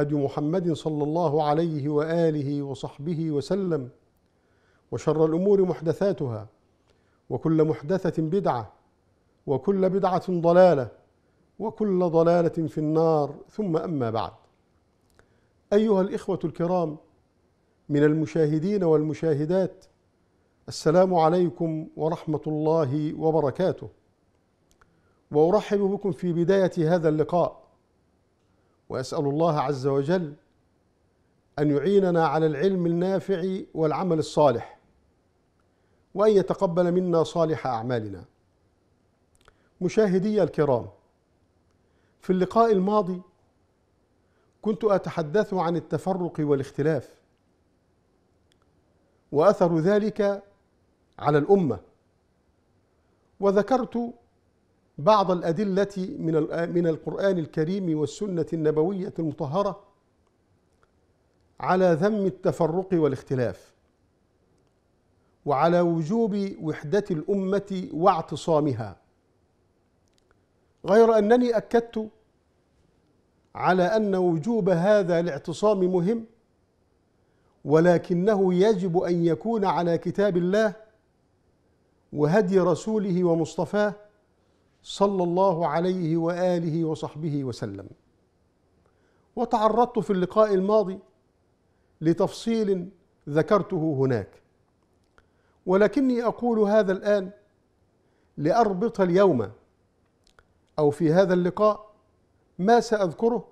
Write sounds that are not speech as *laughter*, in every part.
هدي محمد صلى الله عليه واله وصحبه وسلم وشر الامور محدثاتها وكل محدثه بدعه وكل بدعه ضلاله وكل ضلاله في النار ثم اما بعد ايها الاخوه الكرام من المشاهدين والمشاهدات السلام عليكم ورحمه الله وبركاته وارحب بكم في بدايه هذا اللقاء واسال الله عز وجل ان يعيننا على العلم النافع والعمل الصالح وان يتقبل منا صالح اعمالنا مشاهدي الكرام في اللقاء الماضي كنت اتحدث عن التفرق والاختلاف واثر ذلك على الامه وذكرت بعض الأدلة من من القرآن الكريم والسنة النبوية المطهرة على ذم التفرق والاختلاف وعلى وجوب وحدة الأمة واعتصامها غير أنني أكدت على أن وجوب هذا الاعتصام مهم ولكنه يجب أن يكون على كتاب الله وهدي رسوله ومصطفاه صلى الله عليه واله وصحبه وسلم وتعرضت في اللقاء الماضي لتفصيل ذكرته هناك ولكني اقول هذا الان لاربط اليوم او في هذا اللقاء ما ساذكره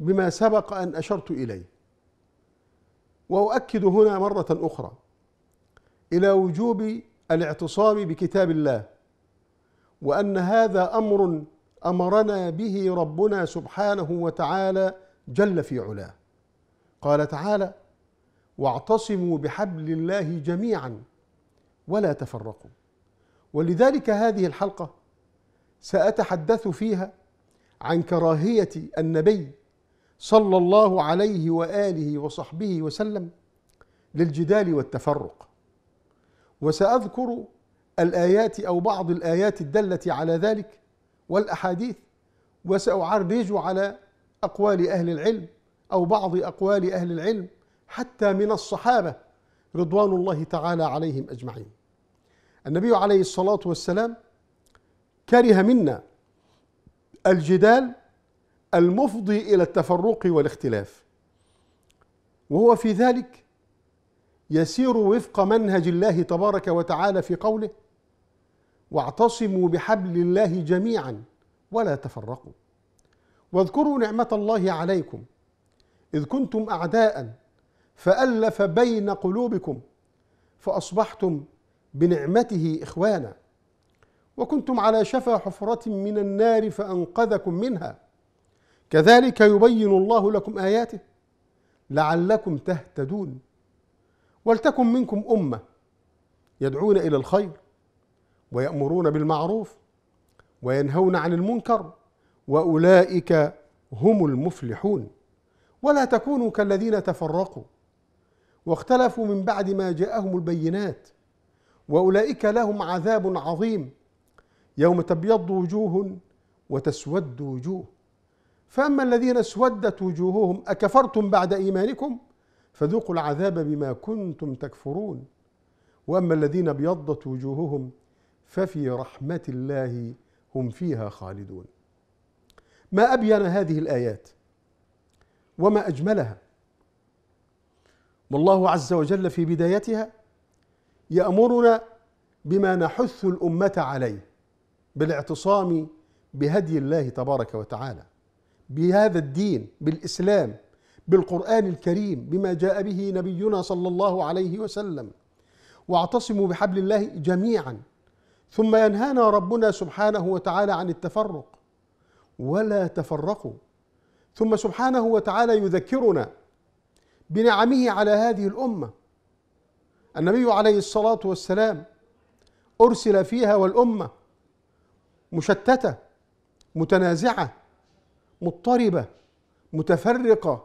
بما سبق ان اشرت اليه واؤكد هنا مره اخرى الى وجوب الاعتصام بكتاب الله وان هذا امر امرنا به ربنا سبحانه وتعالى جل في علاه قال تعالى واعتصموا بحبل الله جميعا ولا تفرقوا ولذلك هذه الحلقه ساتحدث فيها عن كراهيه النبي صلى الله عليه واله وصحبه وسلم للجدال والتفرق وساذكر الآيات أو بعض الآيات الدالة على ذلك والأحاديث وسأعرج على أقوال أهل العلم أو بعض أقوال أهل العلم حتى من الصحابة رضوان الله تعالى عليهم أجمعين النبي عليه الصلاة والسلام كره منا الجدال المفضي إلى التفرق والاختلاف وهو في ذلك يسير وفق منهج الله تبارك وتعالى في قوله واعتصموا بحبل الله جميعا ولا تفرقوا واذكروا نعمه الله عليكم اذ كنتم اعداء فالف بين قلوبكم فاصبحتم بنعمته اخوانا وكنتم على شفا حفره من النار فانقذكم منها كذلك يبين الله لكم اياته لعلكم تهتدون ولتكن منكم امه يدعون الى الخير ويأمرون بالمعروف وينهون عن المنكر وأولئك هم المفلحون ولا تكونوا كالذين تفرقوا واختلفوا من بعد ما جاءهم البينات واولئك لهم عذاب عظيم يوم تبيض وجوه وتسود وجوه فاما الذين اسودت وجوههم اكفرتم بعد ايمانكم فذوقوا العذاب بما كنتم تكفرون واما الذين ابيضت وجوههم ففي رحمة الله هم فيها خالدون ما أبين هذه الآيات وما أجملها والله عز وجل في بدايتها يأمرنا بما نحث الأمة عليه بالاعتصام بهدي الله تبارك وتعالى بهذا الدين بالإسلام بالقرآن الكريم بما جاء به نبينا صلى الله عليه وسلم واعتصموا بحبل الله جميعا ثم ينهانا ربنا سبحانه وتعالى عن التفرق ولا تفرقوا ثم سبحانه وتعالى يذكرنا بنعمه على هذه الامه النبي عليه الصلاه والسلام ارسل فيها والامه مشتته متنازعه مضطربه متفرقه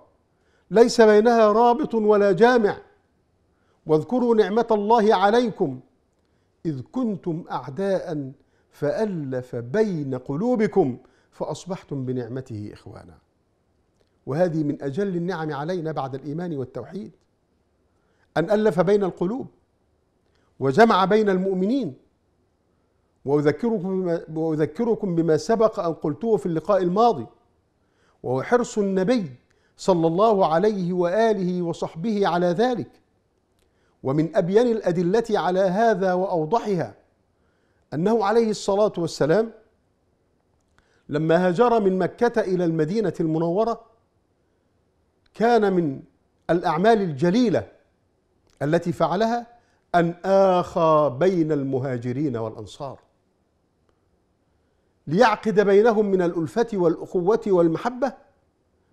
ليس بينها رابط ولا جامع واذكروا نعمه الله عليكم إذ كنتم أعداء فألف بين قلوبكم فأصبحتم بنعمته إخوانا وهذه من أجل النعم علينا بعد الإيمان والتوحيد أن ألف بين القلوب وجمع بين المؤمنين وأذكركم بما, وأذكركم بما سبق أن قلته في اللقاء الماضي وهو حرص النبي صلى الله عليه وآله وصحبه على ذلك ومن أبين الأدلة على هذا وأوضحها أنه عليه الصلاة والسلام لما هاجر من مكة إلى المدينة المنورة كان من الأعمال الجليلة التي فعلها أن آخى بين المهاجرين والأنصار ليعقد بينهم من الألفة والأخوة والمحبة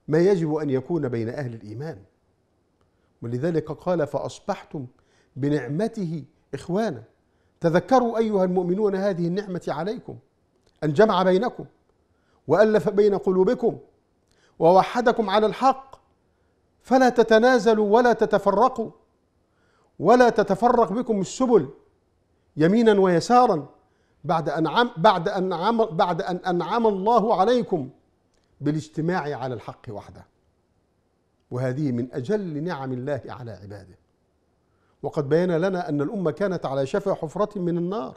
ما يجب أن يكون بين أهل الإيمان ولذلك قال فأصبحتم بنعمته إخوانا تذكروا أيها المؤمنون هذه النعمة عليكم أن جمع بينكم وألف بين قلوبكم ووحدكم على الحق فلا تتنازلوا ولا تتفرقوا ولا تتفرق بكم السبل يمينا ويسارا بعد أن عم بعد أن عم بعد أن أنعم الله عليكم بالاجتماع على الحق وحده وهذه من أجل نعم الله على عباده وقد بين لنا أن الأمة كانت على شفا حفرة من النار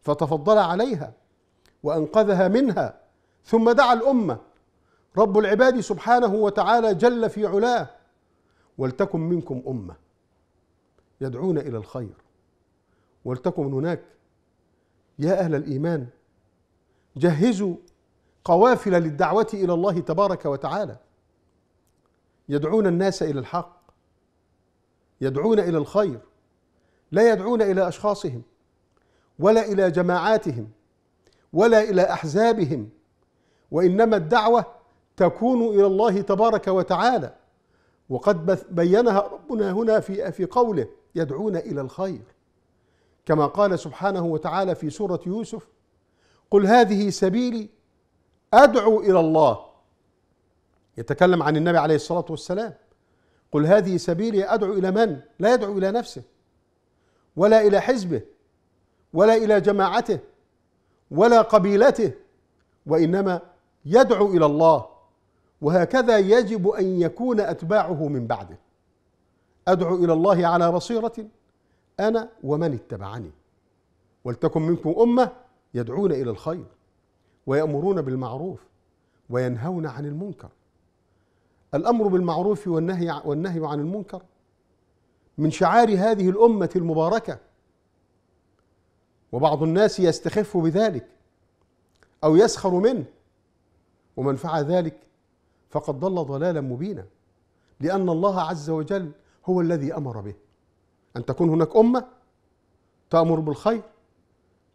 فتفضل عليها وأنقذها منها ثم دعا الأمة رب العباد سبحانه وتعالى جل في علاه ولتكن منكم أمة يدعون إلى الخير ولتكن هناك يا أهل الإيمان جهزوا قوافل للدعوة إلى الله تبارك وتعالى يدعون الناس إلى الحق يدعون الى الخير لا يدعون الى اشخاصهم ولا الى جماعاتهم ولا الى احزابهم وانما الدعوه تكون الى الله تبارك وتعالى وقد بينها ربنا هنا في في قوله يدعون الى الخير كما قال سبحانه وتعالى في سوره يوسف قل هذه سبيلي ادعو الى الله يتكلم عن النبي عليه الصلاه والسلام قل هذه سبيلي ادعو الى من؟ لا يدعو الى نفسه ولا الى حزبه ولا الى جماعته ولا قبيلته وانما يدعو الى الله وهكذا يجب ان يكون اتباعه من بعده ادعو الى الله على بصيره انا ومن اتبعني ولتكن منكم امه يدعون الى الخير ويامرون بالمعروف وينهون عن المنكر الأمر بالمعروف والنهي والنهي عن المنكر من شعار هذه الأمة المباركة وبعض الناس يستخف بذلك أو يسخر منه ومن فعل ذلك فقد ضل ضلالا مبينا لأن الله عز وجل هو الذي أمر به أن تكون هناك أمة تأمر بالخير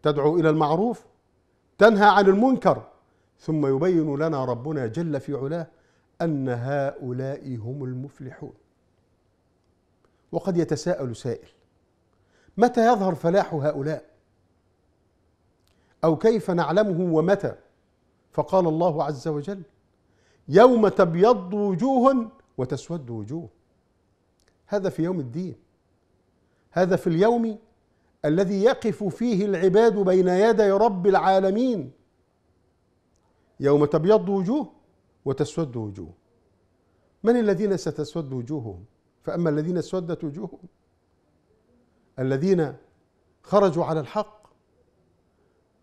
تدعو إلى المعروف تنهى عن المنكر ثم يبين لنا ربنا جل في علاه أن هؤلاء هم المفلحون وقد يتساءل سائل متى يظهر فلاح هؤلاء أو كيف نعلمه ومتى فقال الله عز وجل يوم تبيض وجوه وتسود وجوه هذا في يوم الدين هذا في اليوم الذي يقف فيه العباد بين يدي رب العالمين يوم تبيض وجوه وتسود وجوه من الذين ستسود وجوههم فأما الذين اسودت وجوههم الذين خرجوا على الحق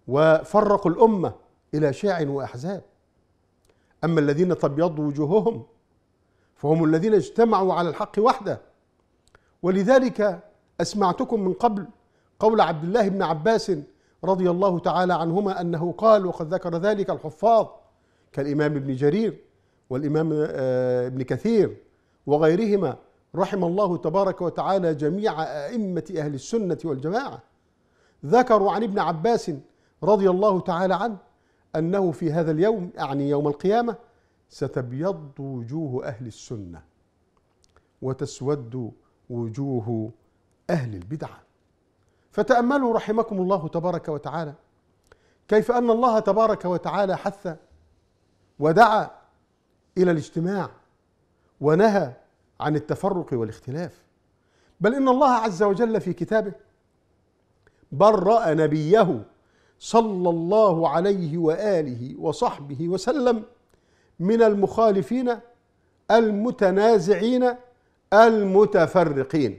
وفرقوا الأمة إلى شيع وأحزاب أما الذين تبيض وجوههم فهم الذين اجتمعوا على الحق وحده ولذلك أسمعتكم من قبل قول عبد الله بن عباس رضي الله تعالى عنهما أنه قال وقد ذكر ذلك الحفاظ كالإمام ابن جرير والإمام آه، ابن كثير وغيرهما رحم الله تبارك وتعالى جميع أئمة أهل السنة والجماعة ذكروا عن ابن عباس رضي الله تعالى عنه أنه في هذا اليوم أعني يوم القيامة ستبيض وجوه أهل السنة وتسود وجوه أهل البدعة فتأملوا رحمكم الله تبارك وتعالى كيف أن الله تبارك وتعالى حث ودعا الى الاجتماع ونهى عن التفرق والاختلاف بل ان الله عز وجل في كتابه برأ نبيه صلى الله عليه واله وصحبه وسلم من المخالفين المتنازعين المتفرقين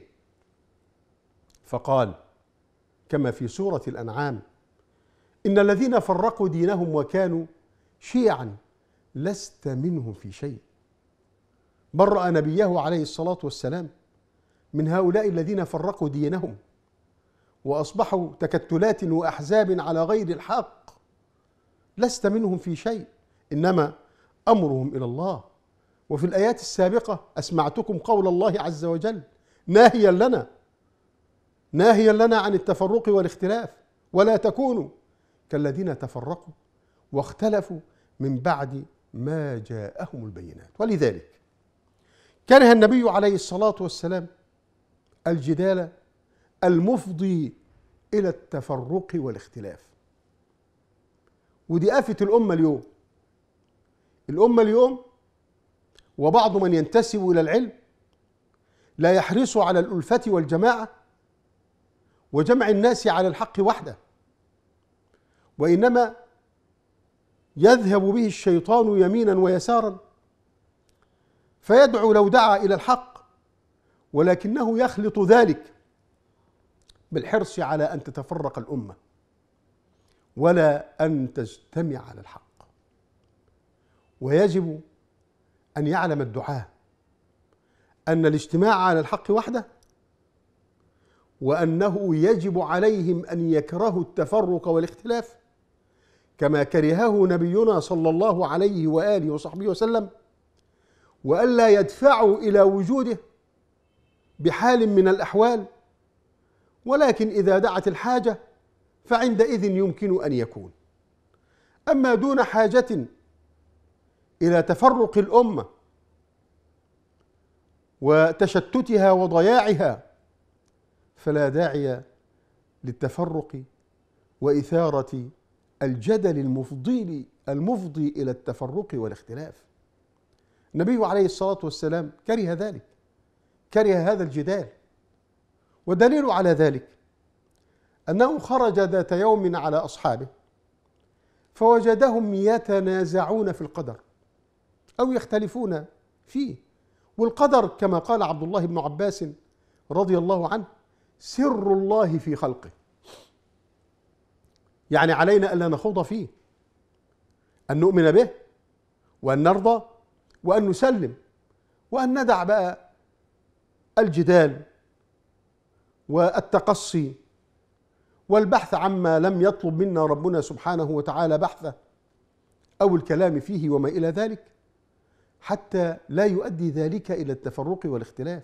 فقال كما في سوره الانعام ان الذين فرقوا دينهم وكانوا شيعا لست منه في شيء برأ نبيه عليه الصلاة والسلام من هؤلاء الذين فرقوا دينهم وأصبحوا تكتلات وأحزاب على غير الحق لست منهم في شيء إنما أمرهم إلى الله وفي الآيات السابقة أسمعتكم قول الله عز وجل ناهيا لنا ناهيا لنا عن التفرق والاختلاف ولا تكونوا كالذين تفرقوا واختلفوا من بعد ما جاءهم البينات ولذلك كره النبي عليه الصلاة والسلام الجدال المفضي إلى التفرق والاختلاف ودي آفة الأمة اليوم الأمة اليوم وبعض من ينتسب إلى العلم لا يحرص على الألفة والجماعة وجمع الناس على الحق وحده وإنما يذهب به الشيطان يمينا ويسارا فيدعو لو دعا الى الحق ولكنه يخلط ذلك بالحرص على ان تتفرق الامه ولا ان تجتمع على الحق ويجب ان يعلم الدعاه ان الاجتماع على الحق وحده وانه يجب عليهم ان يكرهوا التفرق والاختلاف كما كرهه نبينا صلى الله عليه واله وصحبه وسلم والا يدفعوا الى وجوده بحال من الاحوال ولكن اذا دعت الحاجه فعندئذ يمكن ان يكون اما دون حاجه الى تفرق الامه وتشتتها وضياعها فلا داعي للتفرق واثاره الجدل المفضي المفضي الى التفرق والاختلاف النبي عليه الصلاه والسلام كره ذلك كره هذا الجدال ودليل على ذلك انه خرج ذات يوم على اصحابه فوجدهم يتنازعون في القدر او يختلفون فيه والقدر كما قال عبد الله بن عباس رضي الله عنه سر الله في خلقه يعني علينا ألا نخوض فيه أن نؤمن به وأن نرضى وأن نسلم وأن ندع بقى الجدال والتقصي والبحث عما لم يطلب منا ربنا سبحانه وتعالى بحثه أو الكلام فيه وما إلى ذلك حتى لا يؤدي ذلك إلى التفرق والاختلاف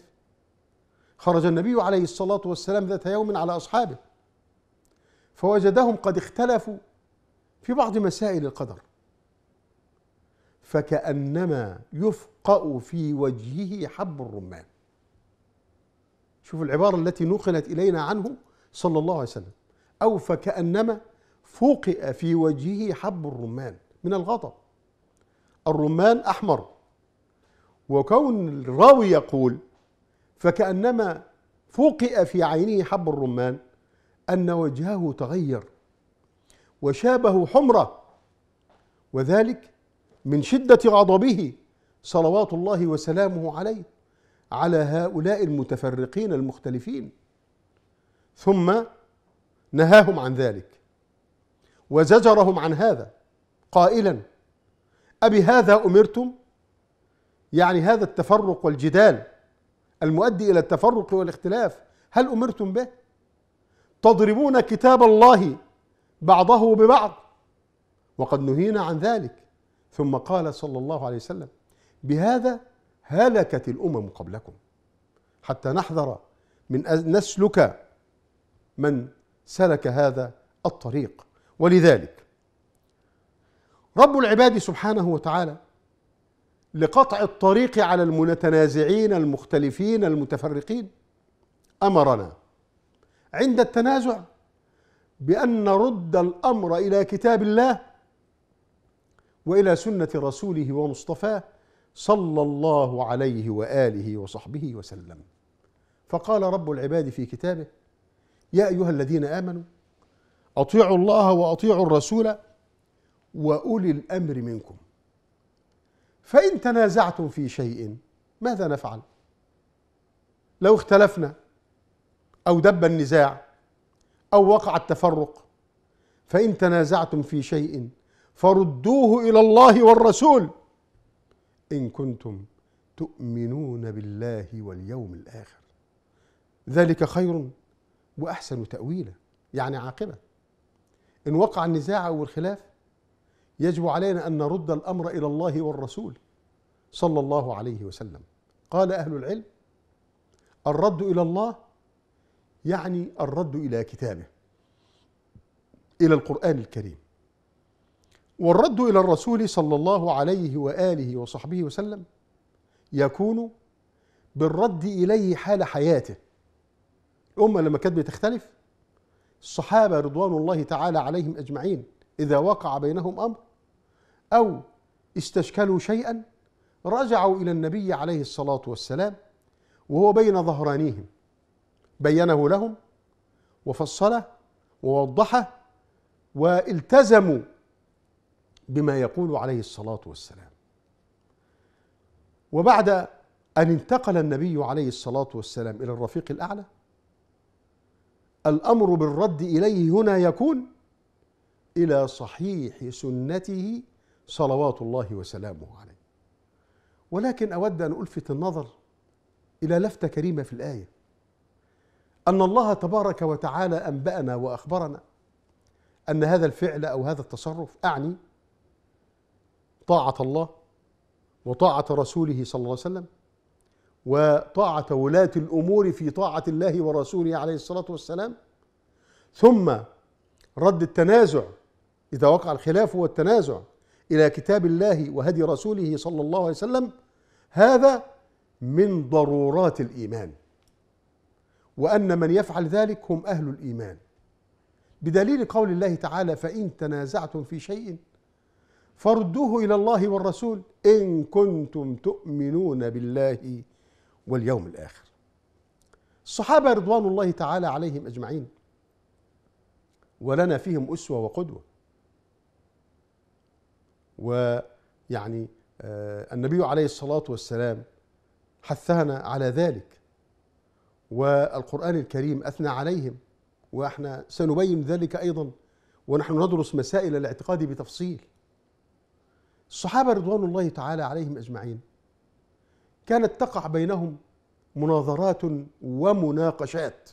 خرج النبي عليه الصلاة والسلام ذات يوم على أصحابه فوجدهم قد اختلفوا في بعض مسائل القدر فكأنما يفقأ في وجهه حب الرمان شوفوا العبارة التي نقلت إلينا عنه صلى الله عليه وسلم أو فكأنما فوقئ في وجهه حب الرمان من الغضب الرمان أحمر وكون الراوي يقول فكأنما فوقئ في عينه حب الرمان أن وجهه تغير وشابه حمرة وذلك من شدة غضبه صلوات الله وسلامه عليه على هؤلاء المتفرقين المختلفين ثم نهاهم عن ذلك وزجرهم عن هذا قائلا أبي هذا أمرتم يعني هذا التفرق والجدال المؤدي إلى التفرق والاختلاف هل أمرتم به؟ تضربون كتاب الله بعضه ببعض وقد نهينا عن ذلك ثم قال صلى الله عليه وسلم بهذا هلكت الامم قبلكم حتى نحذر من ان نسلك من سلك هذا الطريق ولذلك رب العباد سبحانه وتعالى لقطع الطريق على المتنازعين المختلفين المتفرقين امرنا عند التنازع بأن نرد الأمر إلى كتاب الله وإلى سنة رسوله ومصطفاه صلى الله عليه وآله وصحبه وسلم فقال رب العباد في كتابه يا أيها الذين آمنوا أطيعوا الله وأطيعوا الرسول وأولي الأمر منكم فإن تنازعتم في شيء ماذا نفعل؟ لو اختلفنا أو دب النزاع أو وقع التفرق فإن تنازعتم في شيء فردوه إلى الله والرسول إن كنتم تؤمنون بالله واليوم الآخر ذلك خير وأحسن تأويلا يعني عاقبة إن وقع النزاع أو الخلاف يجب علينا أن نرد الأمر إلى الله والرسول صلى الله عليه وسلم قال أهل العلم الرد إلى الله يعني الرد إلى كتابه إلى القرآن الكريم والرد إلى الرسول صلى الله عليه وآله وصحبه وسلم يكون بالرد إليه حال حياته الأمة لما كانت بتختلف الصحابة رضوان الله تعالى عليهم أجمعين إذا وقع بينهم أمر أو استشكلوا شيئا رجعوا إلى النبي عليه الصلاة والسلام وهو بين ظهرانيهم بينه لهم وفصله ووضحه والتزموا بما يقول عليه الصلاه والسلام وبعد ان انتقل النبي عليه الصلاه والسلام الى الرفيق الاعلى الامر بالرد اليه هنا يكون الى صحيح سنته صلوات الله وسلامه عليه ولكن اود ان الفت النظر الى لفته كريمه في الايه أن الله تبارك وتعالى أنبأنا وأخبرنا أن هذا الفعل أو هذا التصرف أعني طاعة الله وطاعة رسوله صلى الله عليه وسلم وطاعة ولاة الأمور في طاعة الله ورسوله عليه الصلاة والسلام ثم رد التنازع إذا وقع الخلاف والتنازع إلى كتاب الله وهدي رسوله صلى الله عليه وسلم هذا من ضرورات الإيمان وأن من يفعل ذلك هم أهل الإيمان بدليل قول الله تعالى فإن تنازعتم في شيء فردوه إلى الله والرسول إن كنتم تؤمنون بالله واليوم الآخر الصحابة رضوان الله تعالى عليهم أجمعين ولنا فيهم أسوة وقدوة ويعني آه، النبي عليه الصلاة والسلام حثنا على ذلك والقرآن الكريم أثنى عليهم وإحنا سنبين ذلك أيضا ونحن ندرس مسائل الاعتقاد بتفصيل الصحابة رضوان الله تعالى عليهم أجمعين كانت تقع بينهم مناظرات ومناقشات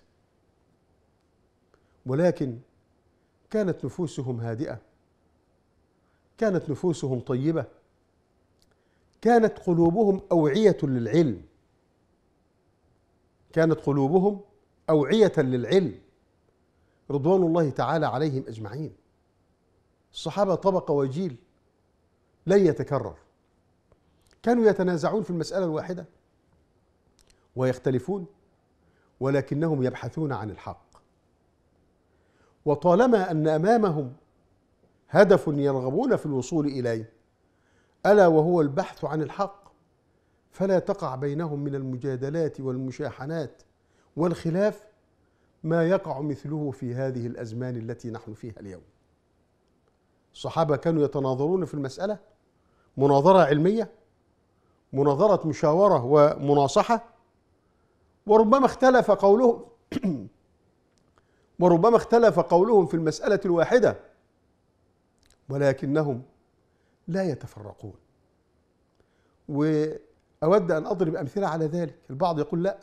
ولكن كانت نفوسهم هادئة كانت نفوسهم طيبة كانت قلوبهم أوعية للعلم كانت قلوبهم أوعية للعلم رضوان الله تعالى عليهم أجمعين الصحابة طبقة وجيل لن يتكرر كانوا يتنازعون في المسألة الواحدة ويختلفون ولكنهم يبحثون عن الحق وطالما أن أمامهم هدف يرغبون في الوصول إليه ألا وهو البحث عن الحق فلا تقع بينهم من المجادلات والمشاحنات والخلاف ما يقع مثله في هذه الازمان التي نحن فيها اليوم الصحابه كانوا يتناظرون في المساله مناظره علميه مناظره مشاوره ومناصحه وربما اختلف قولهم *clears throat* وربما اختلف قولهم في المساله الواحده ولكنهم لا يتفرقون و أود أن أضرب أمثلة على ذلك البعض يقول لا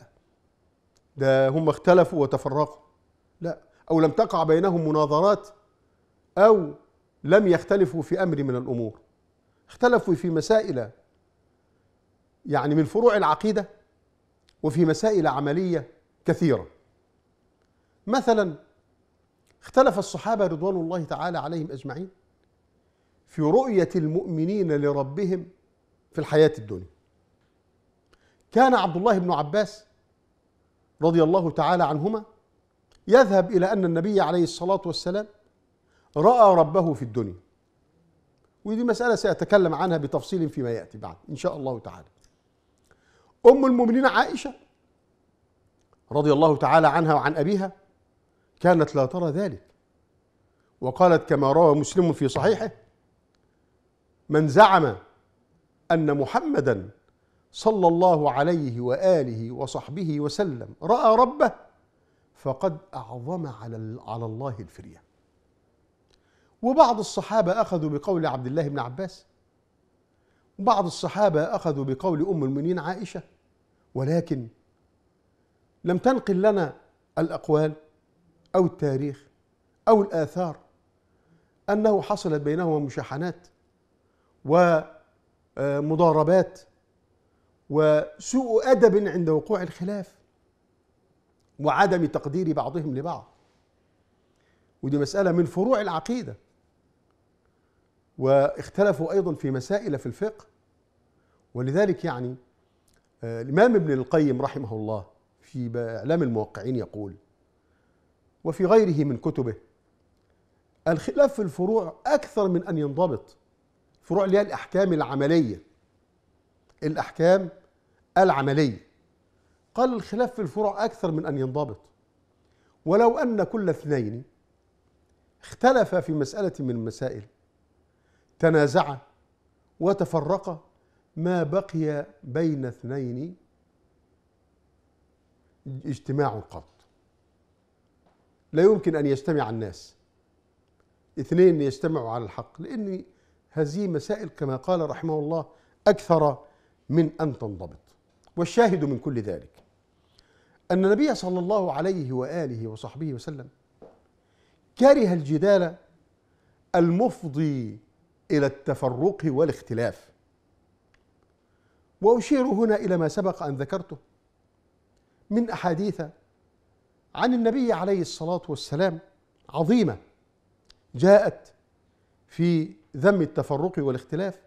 ده هم اختلفوا وتفرقوا لا أو لم تقع بينهم مناظرات أو لم يختلفوا في أمر من الأمور اختلفوا في مسائل يعني من فروع العقيدة وفي مسائل عملية كثيرة مثلا اختلف الصحابة رضوان الله تعالى عليهم أجمعين في رؤية المؤمنين لربهم في الحياة الدنيا كان عبد الله بن عباس رضي الله تعالى عنهما يذهب الى ان النبي عليه الصلاه والسلام راى ربه في الدنيا ودي مساله ساتكلم عنها بتفصيل فيما ياتي بعد ان شاء الله تعالى ام المؤمنين عائشه رضي الله تعالى عنها وعن ابيها كانت لا ترى ذلك وقالت كما روى مسلم في صحيحه من زعم ان محمدا صلى الله عليه واله وصحبه وسلم راى ربه فقد اعظم على على الله الفريه وبعض الصحابه اخذوا بقول عبد الله بن عباس وبعض الصحابه اخذوا بقول ام المؤمنين عائشه ولكن لم تنقل لنا الاقوال او التاريخ او الاثار انه حصلت بينهما مشاحنات ومضاربات آه، وسوء أدب عند وقوع الخلاف وعدم تقدير بعضهم لبعض ودي مسألة من فروع العقيدة واختلفوا أيضا في مسائل في الفقه ولذلك يعني آه، الإمام ابن القيم رحمه الله في إعلام الموقعين يقول وفي غيره من كتبه الخلاف في الفروع أكثر من أن ينضبط فروع اللي هي الأحكام العملية الأحكام العملية قال الخلاف في الفروع أكثر من أن ينضبط ولو أن كل اثنين اختلفا في مسألة من المسائل تنازعا وتفرقا ما بقي بين اثنين اجتماع قط لا يمكن أن يجتمع الناس اثنين يجتمعوا على الحق لأن هذه مسائل كما قال رحمه الله أكثر من أن تنضبط والشاهد من كل ذلك أن النبي صلى الله عليه وآله وصحبه وسلم كره الجدال المفضي إلى التفرق والاختلاف وأشير هنا إلى ما سبق أن ذكرته من أحاديث عن النبي عليه الصلاة والسلام عظيمة جاءت في ذم التفرق والاختلاف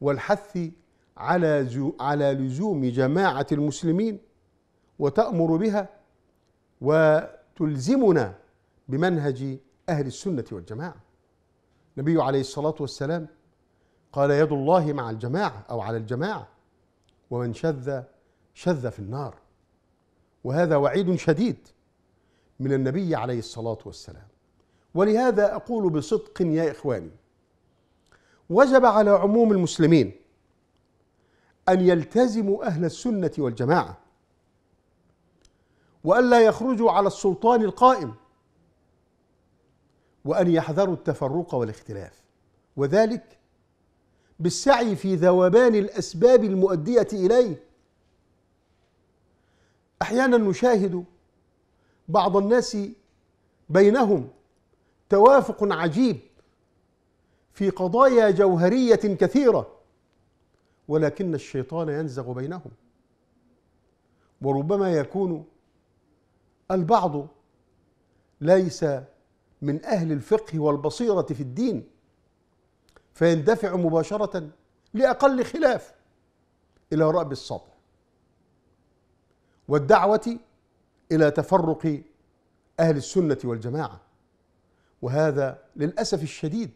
والحث على على لزوم جماعة المسلمين وتأمر بها وتلزمنا بمنهج أهل السنة والجماعة النبي عليه الصلاة والسلام قال يد الله مع الجماعة أو على الجماعة ومن شذ شذ في النار وهذا وعيد شديد من النبي عليه الصلاة والسلام ولهذا أقول بصدق يا إخواني وجب على عموم المسلمين أن يلتزموا أهل السنة والجماعة وألا يخرجوا على السلطان القائم وأن يحذروا التفرق والاختلاف وذلك بالسعي في ذوبان الأسباب المؤدية إليه أحيانا نشاهد بعض الناس بينهم توافق عجيب في قضايا جوهرية كثيرة ولكن الشيطان ينزغ بينهم وربما يكون البعض ليس من اهل الفقه والبصيره في الدين فيندفع مباشره لاقل خلاف الى رأب السطح والدعوه الى تفرق اهل السنه والجماعه وهذا للاسف الشديد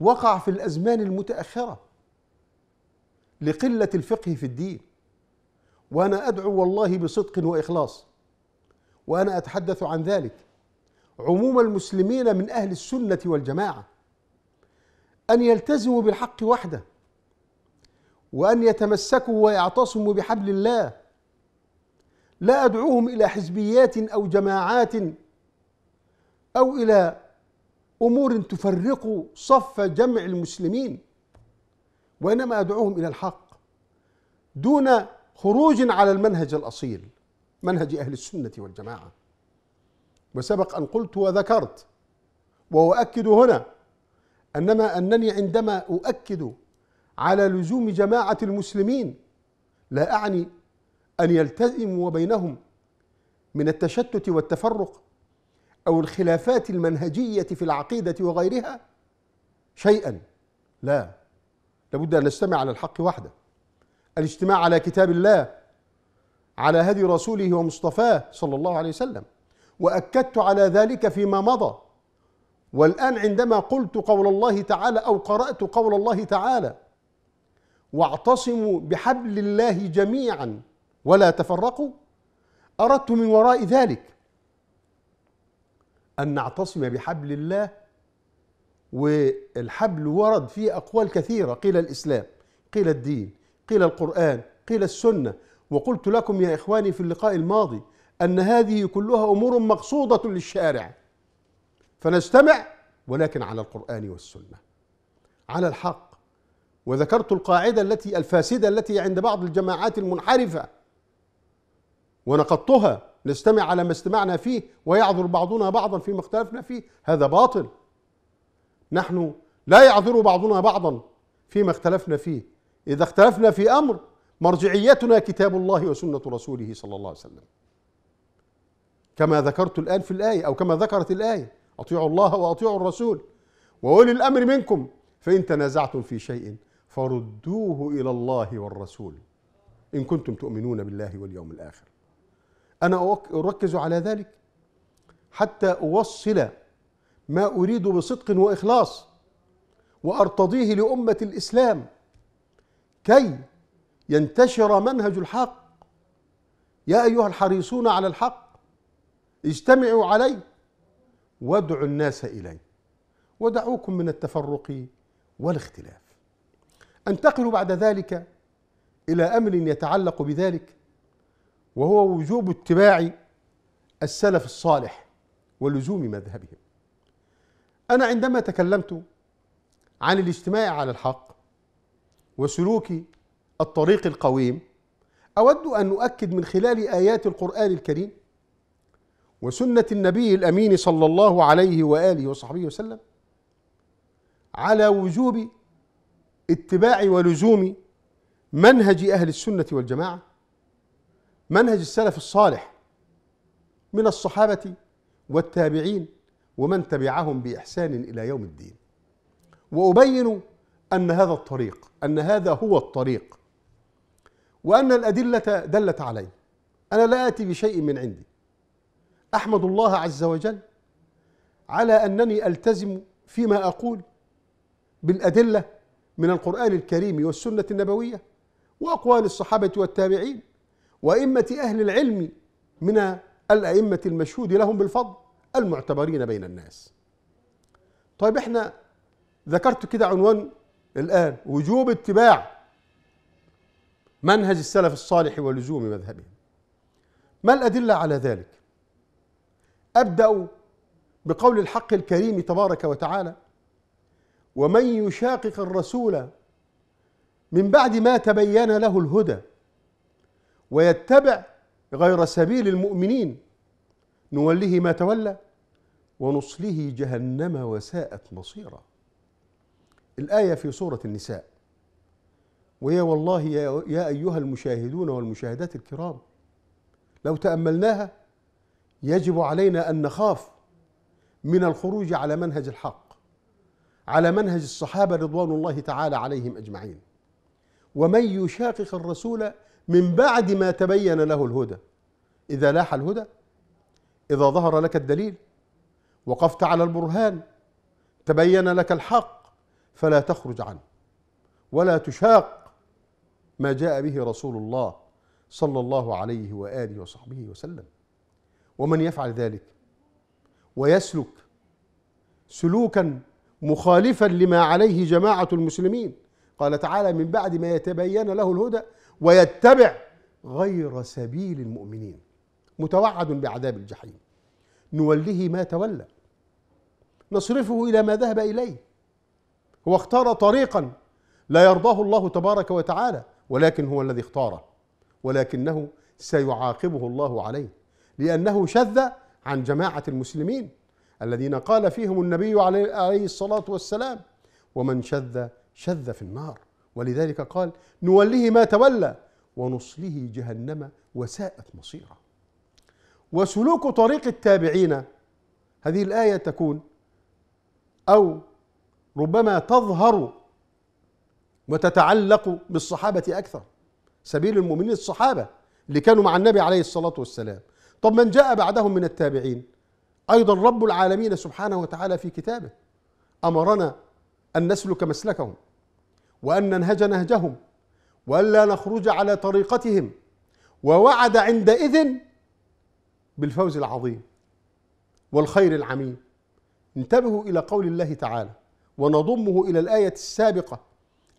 وقع في الازمان المتاخره لقلة الفقه في الدين وأنا أدعو والله بصدق وإخلاص وأنا أتحدث عن ذلك عموم المسلمين من أهل السنة والجماعة أن يلتزموا بالحق وحده وأن يتمسكوا ويعتصموا بحبل الله لا أدعوهم إلى حزبيات أو جماعات أو إلى أمور تفرق صف جمع المسلمين وإنما أدعوهم إلى الحق دون خروج على المنهج الأصيل منهج أهل السنة والجماعة وسبق أن قلت وذكرت وأؤكد هنا أنما أنني عندما أؤكد على لزوم جماعة المسلمين لا أعني أن يلتزموا بينهم من التشتت والتفرق أو الخلافات المنهجية في العقيدة وغيرها شيئا لا لابد أن نجتمع على الحق وحده الاجتماع على كتاب الله على هدي رسوله ومصطفاه صلى الله عليه وسلم وأكدت على ذلك فيما مضى والآن عندما قلت قول الله تعالى أو قرأت قول الله تعالى واعتصموا بحبل الله جميعا ولا تفرقوا أردت من وراء ذلك أن نعتصم بحبل الله والحبل ورد فيه أقوال كثيرة قيل الإسلام قيل الدين قيل القرآن قيل السنة وقلت لكم يا إخواني في اللقاء الماضي أن هذه كلها أمور مقصودة للشارع فنستمع ولكن على القرآن والسنة على الحق وذكرت القاعدة التي الفاسدة التي عند بعض الجماعات المنحرفة ونقضتها نستمع على ما استمعنا فيه ويعذر بعضنا بعضا فيما اختلفنا فيه هذا باطل نحن لا يعذر بعضنا بعضا فيما اختلفنا فيه اذا اختلفنا في امر مرجعيتنا كتاب الله وسنه رسوله صلى الله عليه وسلم كما ذكرت الان في الايه او كما ذكرت الايه اطيعوا الله واطيعوا الرسول واولي الامر منكم فان تنازعتم في شيء فردوه الى الله والرسول ان كنتم تؤمنون بالله واليوم الاخر انا اركز على ذلك حتى اوصل ما أريد بصدق وإخلاص وأرتضيه لأمة الإسلام كي ينتشر منهج الحق يا أيها الحريصون على الحق اجتمعوا عليه وادعوا الناس إليه ودعوكم من التفرق والاختلاف أنتقل بعد ذلك إلى أمر يتعلق بذلك وهو وجوب اتباع السلف الصالح ولزوم مذهبهم أنا عندما تكلمت عن الاجتماع على الحق وسلوك الطريق القويم أود أن أؤكد من خلال آيات القرآن الكريم وسنة النبي الأمين صلى الله عليه وآله وصحبه وسلم على وجوب اتباع ولزوم منهج أهل السنة والجماعة منهج السلف الصالح من الصحابة والتابعين ومن تبعهم باحسان الى يوم الدين وابين ان هذا الطريق ان هذا هو الطريق وان الادله دلت عليه انا لا اتي بشيء من عندي احمد الله عز وجل على انني التزم فيما اقول بالادله من القران الكريم والسنه النبويه واقوال الصحابه والتابعين وائمه اهل العلم من الائمه المشهود لهم بالفضل المعتبرين بين الناس طيب احنا ذكرت كده عنوان الآن وجوب اتباع منهج السلف الصالح ولزوم مذهبهم ما الأدلة على ذلك أبدأ بقول الحق الكريم تبارك وتعالى ومن يشاقق الرسول من بعد ما تبين له الهدى ويتبع غير سبيل المؤمنين نوله ما تولى ونصله جهنم وساءت مصيرا الآية في سورة النساء ويا والله يا, يا أيها المشاهدون والمشاهدات الكرام لو تأملناها يجب علينا أن نخاف من الخروج على منهج الحق على منهج الصحابة رضوان الله تعالى عليهم أجمعين ومن يشاقق الرسول من بعد ما تبين له الهدى إذا لاح الهدى إذا ظهر لك الدليل وقفت على البرهان تبين لك الحق فلا تخرج عنه ولا تشاق ما جاء به رسول الله صلى الله عليه واله وصحبه وسلم ومن يفعل ذلك ويسلك سلوكا مخالفا لما عليه جماعه المسلمين قال تعالى من بعد ما يتبين له الهدى ويتبع غير سبيل المؤمنين متوعد بعذاب الجحيم نوله ما تولى نصرفه إلى ما ذهب إليه هو اختار طريقا لا يرضاه الله تبارك وتعالى ولكن هو الذي اختاره ولكنه سيعاقبه الله عليه لأنه شذ عن جماعة المسلمين الذين قال فيهم النبي عليه الصلاة والسلام ومن شذ شذ في النار ولذلك قال نوليه ما تولى ونصله جهنم وساءت مصيرا وسلوك طريق التابعين هذه الآية تكون او ربما تظهر وتتعلق بالصحابه اكثر سبيل المؤمنين الصحابه اللي كانوا مع النبي عليه الصلاه والسلام طب من جاء بعدهم من التابعين ايضا رب العالمين سبحانه وتعالى في كتابه امرنا ان نسلك مسلكهم وان ننهج نهجهم والا نخرج على طريقتهم ووعد عندئذ بالفوز العظيم والخير العميم انتبهوا إلى قول الله تعالى ونضمه إلى الآية السابقة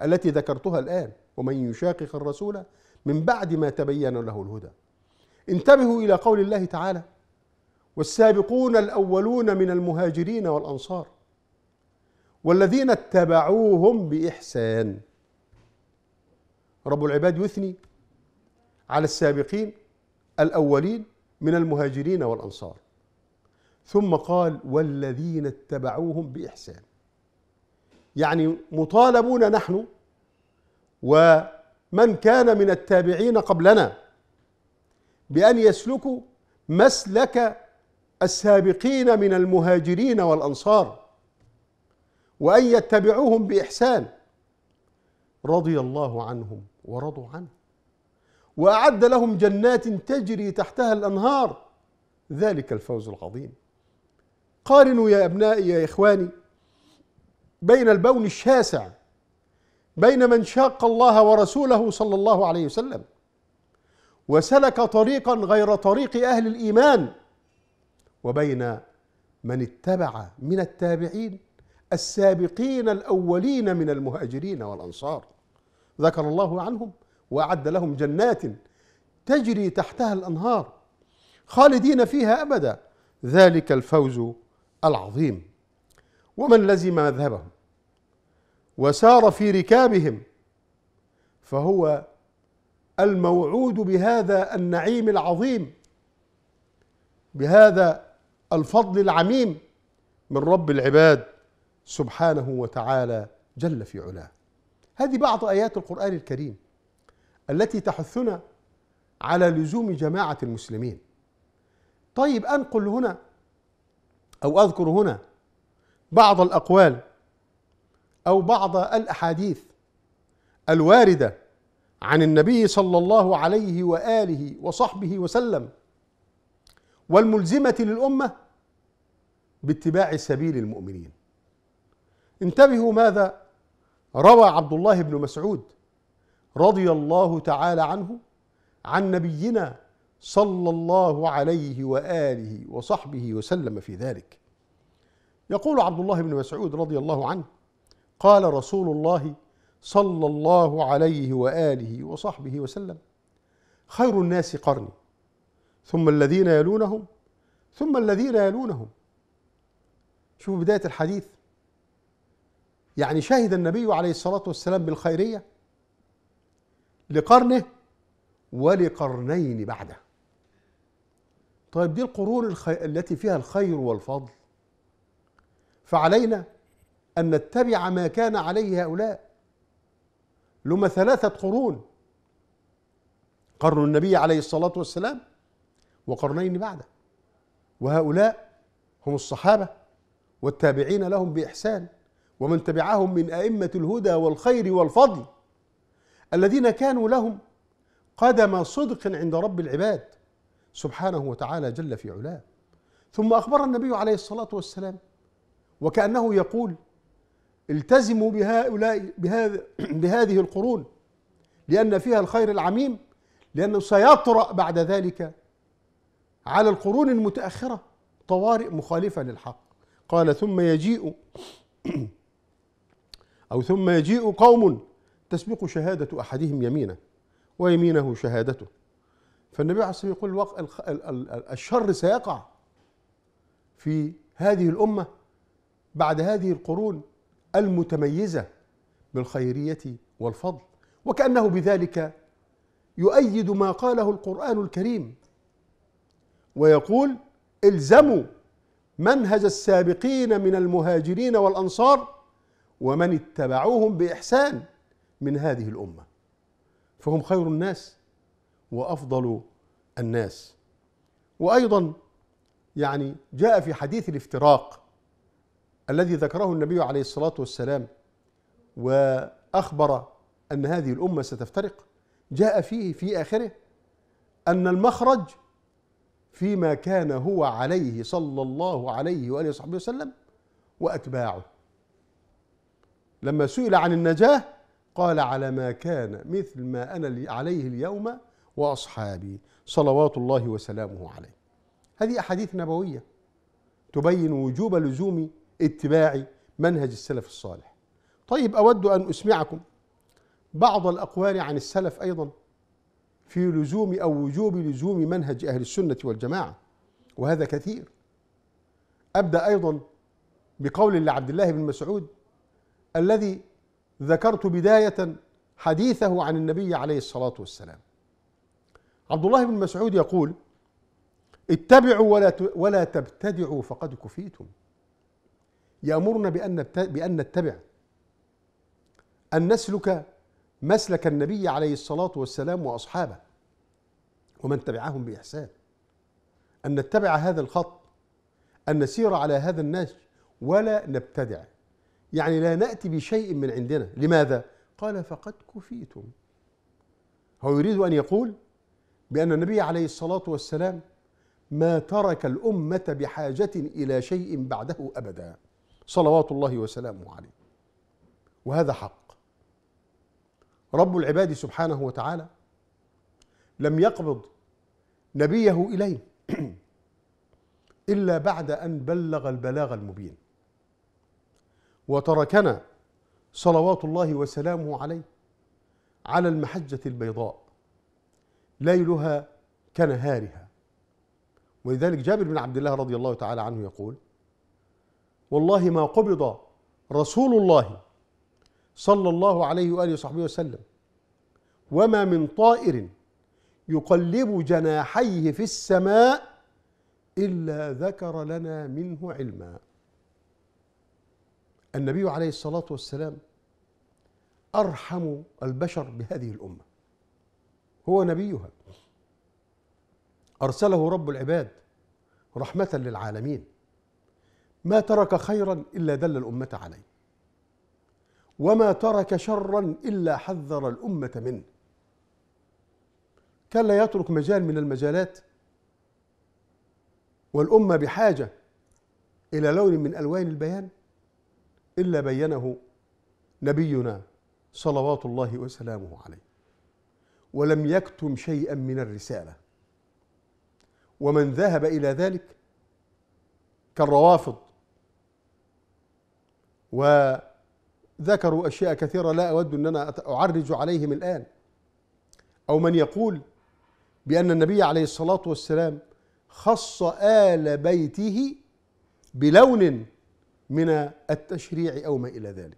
التي ذكرتها الآن ومن يشاقق الرسول من بعد ما تبين له الهدى انتبهوا إلى قول الله تعالى والسابقون الأولون من المهاجرين والأنصار والذين اتبعوهم بإحسان رب العباد يثني على السابقين الأولين من المهاجرين والأنصار ثم قال والذين اتبعوهم باحسان يعني مطالبون نحن ومن كان من التابعين قبلنا بان يسلكوا مسلك السابقين من المهاجرين والانصار وان يتبعوهم باحسان رضي الله عنهم ورضوا عنه واعد لهم جنات تجري تحتها الانهار ذلك الفوز العظيم قارنوا يا أبنائي يا إخواني بين البون الشاسع بين من شاق الله ورسوله صلى الله عليه وسلم وسلك طريقا غير طريق أهل الإيمان وبين من اتبع من التابعين السابقين الأولين من المهاجرين والأنصار ذكر الله عنهم وأعد لهم جنات تجري تحتها الأنهار خالدين فيها أبدا ذلك الفوز العظيم ومن لزم مذهبهم وسار في ركابهم فهو الموعود بهذا النعيم العظيم بهذا الفضل العميم من رب العباد سبحانه وتعالى جل في علاه هذه بعض ايات القران الكريم التي تحثنا على لزوم جماعه المسلمين طيب انقل هنا أو أذكر هنا بعض الأقوال أو بعض الأحاديث الواردة عن النبي صلى الله عليه وآله وصحبه وسلم والملزمة للأمة باتباع سبيل المؤمنين انتبهوا ماذا روى عبد الله بن مسعود رضي الله تعالى عنه عن نبينا صلى الله عليه واله وصحبه وسلم في ذلك يقول عبد الله بن مسعود رضي الله عنه قال رسول الله صلى الله عليه واله وصحبه وسلم خير الناس قرني ثم الذين يلونهم ثم الذين يلونهم شوفوا بدايه الحديث يعني شهد النبي عليه الصلاه والسلام بالخيريه لقرنه ولقرنين بعده طيب دي القرون الخي... التي فيها الخير والفضل فعلينا أن نتبع ما كان عليه هؤلاء لما ثلاثة قرون قرن النبي عليه الصلاة والسلام وقرنين بعده وهؤلاء هم الصحابة والتابعين لهم بإحسان ومن تبعهم من أئمة الهدى والخير والفضل الذين كانوا لهم قدم صدق عند رب العباد سبحانه وتعالى جل في علاه ثم أخبر النبي عليه الصلاة والسلام وكأنه يقول التزموا بهؤلاء بهذا *clears throat* بهذه القرون لأن فيها الخير العميم لأنه سيطرأ بعد ذلك على القرون المتأخرة طوارئ مخالفة للحق قال ثم يجيء *clears throat* أو ثم يجيء قوم تسبق شهادة أحدهم يمينه ويمينه شهادته فالنبي عليه الصلاه والسلام يقول الشر سيقع في هذه الامه بعد هذه القرون المتميزه بالخيريه والفضل وكانه بذلك يؤيد ما قاله القران الكريم ويقول الزموا منهج السابقين من المهاجرين والانصار ومن اتبعوهم باحسان من هذه الامه فهم خير الناس وافضل الناس وايضا يعني جاء في حديث الافتراق الذي ذكره النبي عليه الصلاه والسلام واخبر ان هذه الامه ستفترق جاء فيه في اخره ان المخرج فيما كان هو عليه صلى الله عليه واله وصحبه وسلم واتباعه لما سئل عن النجاه قال على ما كان مثل ما انا عليه اليوم واصحابي صلوات الله وسلامه عليه هذه أحاديث نبوية تبين وجوب لزوم اتباع منهج السلف الصالح طيب أود أن أسمعكم بعض الأقوال عن السلف أيضا في لزوم أو وجوب لزوم منهج أهل السنة والجماعة وهذا كثير أبدأ أيضا بقول لعبد الله بن مسعود الذي ذكرت بداية حديثه عن النبي عليه الصلاة والسلام عبد الله بن مسعود يقول اتبعوا ولا ولا تبتدعوا فقد كفيتم يأمرنا بأن بأن نتبع أن نسلك مسلك النبي عليه الصلاة والسلام وأصحابه ومن تبعهم بإحسان أن نتبع هذا الخط أن نسير على هذا النهج ولا نبتدع يعني لا نأتي بشيء من عندنا لماذا؟ قال فقد كفيتم هو يريد أن يقول بأن النبي عليه الصلاة والسلام ما ترك الأمة بحاجة إلى شيء بعده أبدا صلوات الله وسلامه عليه وهذا حق رب العباد سبحانه وتعالى لم يقبض نبيه إليه *clears throat* إلا بعد أن بلغ البلاغ المبين وتركنا صلوات الله وسلامه عليه على المحجة البيضاء ليلها كنهارها ولذلك جابر بن عبد الله رضي الله تعالى عنه يقول والله ما قبض رسول الله صلى الله عليه واله وصحبه وسلم وما من طائر يقلب جناحيه في السماء الا ذكر لنا منه علما النبي عليه الصلاه والسلام ارحم البشر بهذه الامه هو نبيها أرسله رب العباد رحمة للعالمين ما ترك خيرا إلا دل الأمة عليه وما ترك شرا إلا حذر الأمة منه كان لا يترك مجال من المجالات والأمة بحاجة إلى لون من ألوان البيان إلا بينه نبينا صلوات الله وسلامه عليه ولم يكتم شيئا من الرسالة ومن ذهب إلى ذلك كالروافض وذكروا أشياء كثيرة لا أود أن أنا أعرج عليهم الآن أو من يقول بأن النبي عليه الصلاة والسلام خص آل بيته بلون من التشريع أو ما إلى ذلك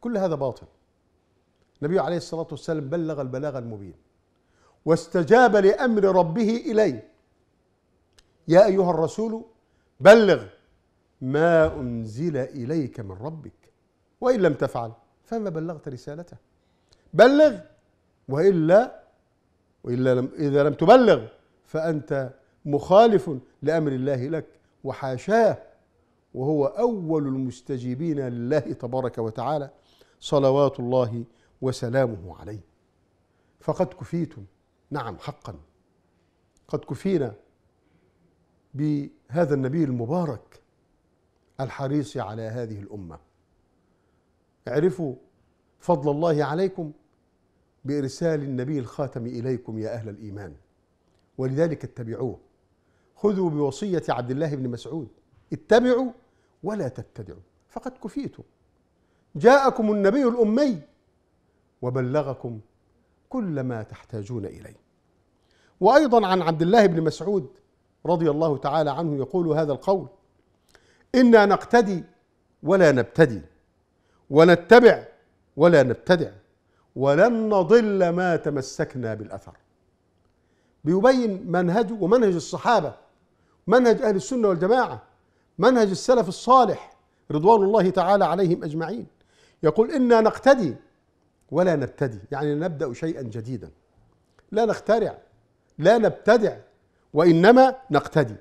كل هذا باطل النبي عليه الصلاة والسلام بلغ البلاغ المبين واستجاب لأمر ربه إليه يا أيها الرسول بلغ ما أنزل إليك من ربك وإن لم تفعل فما بلغت رسالته بلغ وإلا وإلا لم إذا لم تبلغ فأنت مخالف لأمر الله لك وحاشاه وهو أول المستجيبين لله تبارك وتعالى صلوات الله وسلامه عليه فقد كفيتم نعم حقا قد كفينا بهذا النبي المبارك الحريص على هذه الامه اعرفوا فضل الله عليكم بارسال النبي الخاتم اليكم يا اهل الايمان ولذلك اتبعوه خذوا بوصيه عبد الله بن مسعود اتبعوا ولا تبتدعوا فقد كفيتم جاءكم النبي الامي وبلغكم كل ما تحتاجون اليه وايضا عن عبد الله بن مسعود رضي الله تعالى عنه يقول هذا القول انا نقتدي ولا نبتدي ونتبع ولا نبتدع ولن نضل ما تمسكنا بالاثر بيبين منهج ومنهج الصحابه منهج اهل السنه والجماعه منهج السلف الصالح رضوان الله تعالى عليهم اجمعين يقول انا نقتدي ولا نبتدي يعني نبدأ شيئا جديدا لا نخترع لا نبتدع وإنما نقتدي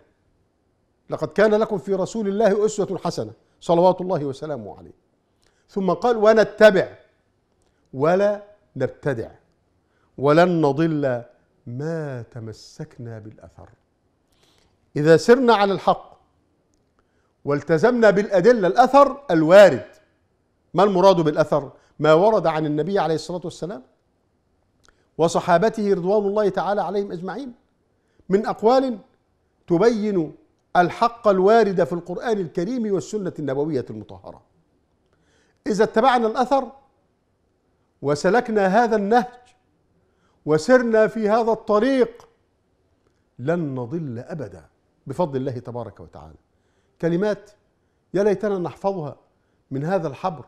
لقد كان لكم في رسول الله أسوة حسنة صلوات الله وسلامه عليه ثم قال ونتبع ولا نبتدع ولن نضل ما تمسكنا بالأثر إذا سرنا على الحق والتزمنا بالأدلة الأثر الوارد ما المراد بالأثر؟ ما ورد عن النبي عليه الصلاة والسلام وصحابته رضوان الله تعالى عليهم أجمعين من أقوال تبين الحق الوارد في القرآن الكريم والسنة النبوية المطهرة إذا اتبعنا الأثر وسلكنا هذا النهج وسرنا في هذا الطريق لن نضل أبدا بفضل الله تبارك وتعالى كلمات يا ليتنا نحفظها من هذا الحبر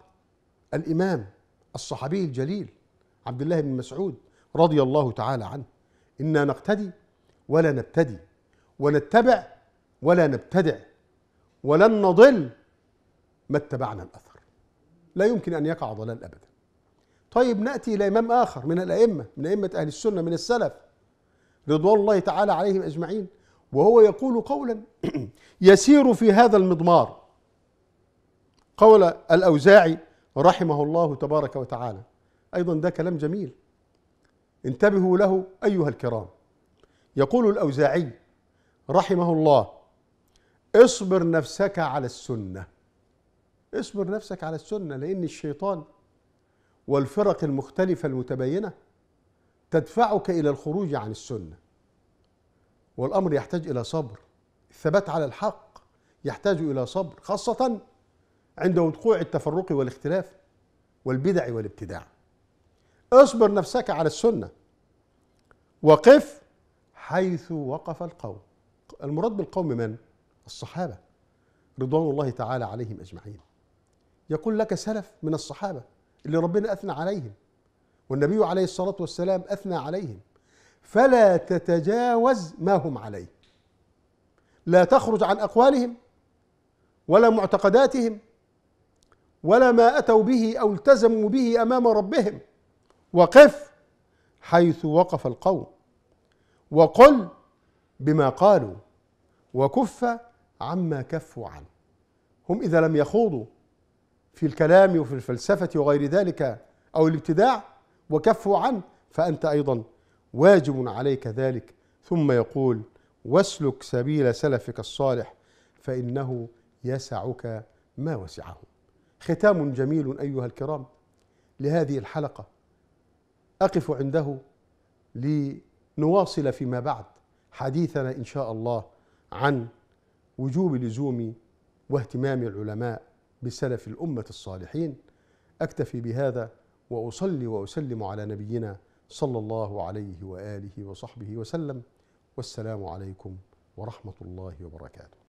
الإمام الصحابي الجليل عبد الله بن مسعود رضي الله تعالى عنه إنا نقتدي ولا نبتدي ونتبع ولا نبتدع ولن نضل ما اتبعنا الأثر لا يمكن أن يقع ضلال أبدا طيب نأتي إلى إمام آخر من الأئمة من أئمة أهل السنة من السلف رضوان الله تعالى عليهم أجمعين وهو يقول قولا *clears throat* يسير في هذا المضمار قول الأوزاعي رحمه الله تبارك وتعالى ايضا ده كلام جميل انتبهوا له ايها الكرام يقول الاوزاعي رحمه الله اصبر نفسك على السنه اصبر نفسك على السنه لان الشيطان والفرق المختلفه المتباينه تدفعك الى الخروج عن السنه والامر يحتاج الى صبر الثبات على الحق يحتاج الى صبر خاصه عند وقوع التفرق والاختلاف والبدع والابتداع اصبر نفسك على السنة وقف حيث وقف القوم المراد بالقوم من؟ الصحابة رضوان الله تعالى عليهم أجمعين يقول لك سلف من الصحابة اللي ربنا أثنى عليهم والنبي عليه الصلاة والسلام أثنى عليهم فلا تتجاوز ما هم عليه لا تخرج عن أقوالهم ولا معتقداتهم ولا ما أتوا به أو التزموا به أمام ربهم وقف حيث وقف القوم وقل بما قالوا وكف عما كفوا عنه هم إذا لم يخوضوا في الكلام وفي الفلسفة وغير ذلك أو الابتداع وكفوا عنه فأنت أيضا واجب عليك ذلك ثم يقول واسلك سبيل سلفك الصالح فإنه يسعك ما وسعه ختام جميل ايها الكرام لهذه الحلقه اقف عنده لنواصل فيما بعد حديثنا ان شاء الله عن وجوب لزوم واهتمام العلماء بسلف الامه الصالحين اكتفي بهذا واصلي واسلم على نبينا صلى الله عليه واله وصحبه وسلم والسلام عليكم ورحمه الله وبركاته